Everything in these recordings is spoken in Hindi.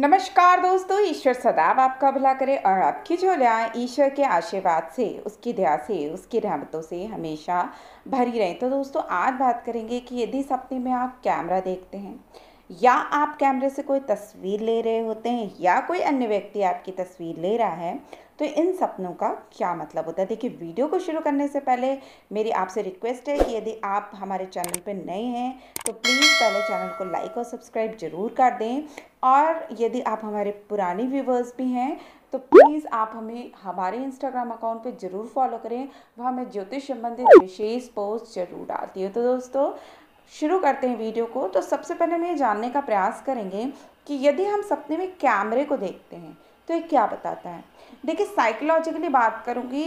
नमस्कार दोस्तों ईश्वर सदाब आपका भला करे और आपकी झोलियाँ ईश्वर के आशीर्वाद से उसकी दया से उसकी रहमतों से हमेशा भरी रहें तो दोस्तों आज बात करेंगे कि यदि सपने में आप कैमरा देखते हैं या आप कैमरे से कोई तस्वीर ले रहे होते हैं या कोई अन्य व्यक्ति आपकी तस्वीर ले रहा है तो इन सपनों का क्या मतलब होता है देखिए वीडियो को शुरू करने से पहले मेरी आपसे रिक्वेस्ट है कि यदि आप हमारे चैनल पर नए हैं तो प्लीज़ पहले चैनल को लाइक और सब्सक्राइब ज़रूर कर दें और यदि आप हमारे पुराने व्यूवर्स भी हैं तो प्लीज़ आप हमें हमारे इंस्टाग्राम अकाउंट पे ज़रूर फॉलो करें वहाँ मैं ज्योतिष संबंधित विशेष पोस्ट ज़रूर डालती हूँ तो दोस्तों शुरू करते हैं वीडियो को तो सबसे पहले हम ये जानने का प्रयास करेंगे कि यदि हम सपने में कैमरे को देखते हैं तो ये क्या बताता है देखिए साइकोलॉजिकली बात करूँगी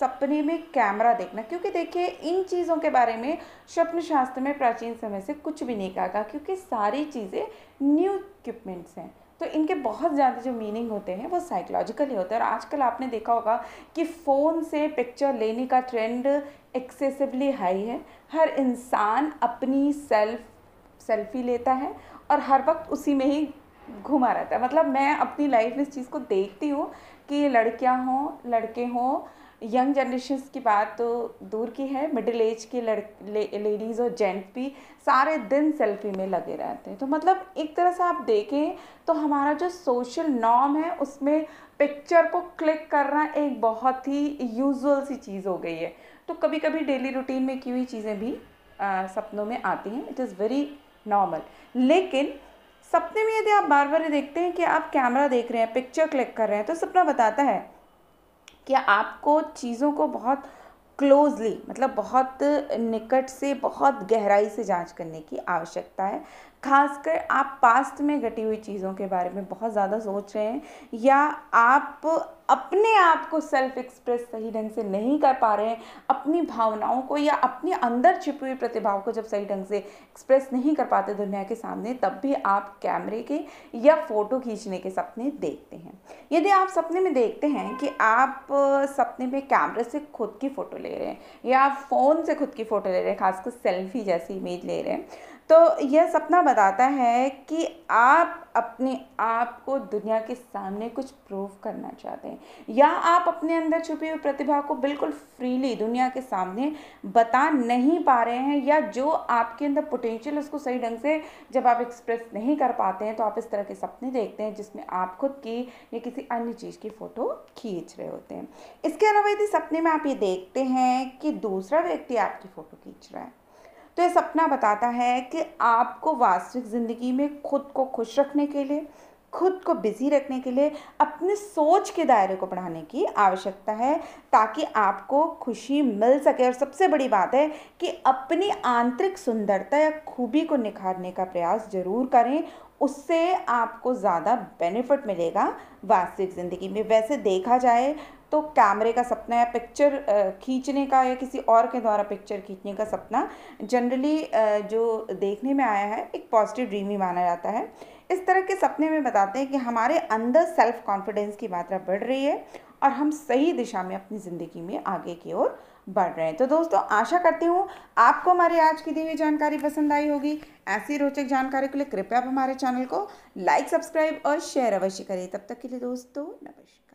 सपने में कैमरा देखना क्योंकि देखिए इन चीज़ों के बारे में स्वप्न शास्त्र में प्राचीन समय से कुछ भी नहीं कहा गया क्योंकि सारी चीज़ें न्यू इक्विपमेंट्स हैं तो इनके बहुत ज़्यादा जो मीनिंग होते हैं वो साइकोलॉजिकली होते हैं और आजकल आपने देखा होगा कि फ़ोन से पिक्चर लेने का ट्रेंड एक्सेसिवली हाई है हर इंसान अपनी सेल्फ सेल्फी लेता है और हर वक्त उसी में ही घुमा रहता है मतलब मैं अपनी लाइफ में इस चीज़ को देखती हूँ कि लड़कियाँ हों लड़के हों यंग जनरेशन की बात तो दूर की है मिडिल एज के लड़ लेडीज़ और जेंट्स भी सारे दिन सेल्फी में लगे रहते हैं तो मतलब एक तरह से आप देखें तो हमारा जो सोशल नॉर्म है उसमें पिक्चर को क्लिक करना एक बहुत ही यूजुअल सी चीज़ हो गई है तो कभी कभी डेली रूटीन में की हुई चीज़ें भी आ, सपनों में आती हैं इट इज़ वेरी नॉर्मल लेकिन सपने में यदि आप बार बार देखते हैं कि आप कैमरा देख रहे हैं पिक्चर क्लिक कर रहे हैं तो सपना बताता है कि आपको चीज़ों को बहुत क्लोजली मतलब बहुत निकट से बहुत गहराई से जांच करने की आवश्यकता है खासकर आप पास्ट में घटी हुई चीज़ों के बारे में बहुत ज़्यादा सोच रहे हैं या आप अपने आप को सेल्फ एक्सप्रेस सही ढंग से नहीं कर पा रहे हैं अपनी भावनाओं को या अपने अंदर छिपी हुई प्रतिभाओं को जब सही ढंग से एक्सप्रेस नहीं कर पाते दुनिया के सामने तब भी आप कैमरे के या फ़ोटो खींचने के सपने देखते हैं यदि आप सपने में देखते हैं कि आप सपने में कैमरे से खुद की फ़ोटो ले रहे हैं या आप फ़ोन से खुद की फ़ोटो ले रहे हैं खासकर सेल्फी जैसी इमेज ले रहे हैं तो यह सपना बताता है कि आप अपने आप को दुनिया के सामने कुछ प्रूव करना चाहते हैं या आप अपने अंदर छुपी हुई प्रतिभा को बिल्कुल फ्रीली दुनिया के सामने बता नहीं पा रहे हैं या जो आपके अंदर पोटेंशियल उसको सही ढंग से जब आप एक्सप्रेस नहीं कर पाते हैं तो आप इस तरह के सपने देखते हैं जिसमें आप खुद की या किसी अन्य चीज़ की फ़ोटो खींच रहे होते हैं इसके अलावा यदि सपने में आप ये देखते हैं कि दूसरा व्यक्ति आपकी फ़ोटो खींच रहा है तो ये सपना बताता है कि आपको वास्तविक ज़िंदगी में खुद को खुश रखने के लिए खुद को बिज़ी रखने के लिए अपने सोच के दायरे को बढ़ाने की आवश्यकता है ताकि आपको खुशी मिल सके और सबसे बड़ी बात है कि अपनी आंतरिक सुंदरता या खूबी को निखारने का प्रयास ज़रूर करें उससे आपको ज़्यादा बेनिफिट मिलेगा वास्तविक ज़िंदगी में वैसे देखा जाए तो कैमरे का सपना या पिक्चर खींचने का या किसी और के द्वारा पिक्चर खींचने का सपना जनरली जो देखने में आया है एक पॉजिटिव ड्रीम ही माना जाता है इस तरह के सपने में बताते हैं कि हमारे अंदर सेल्फ कॉन्फिडेंस की मात्रा बढ़ रही है और हम सही दिशा में अपनी ज़िंदगी में आगे की ओर बढ़ रहे हैं तो दोस्तों आशा करती हूँ आपको हमारी आज की दी हुई जानकारी पसंद आई होगी ऐसी रोचक जानकारी के लिए कृपया आप हमारे चैनल को लाइक सब्सक्राइब और शेयर अवश्य करें तब तक के लिए दोस्तों नमस्कार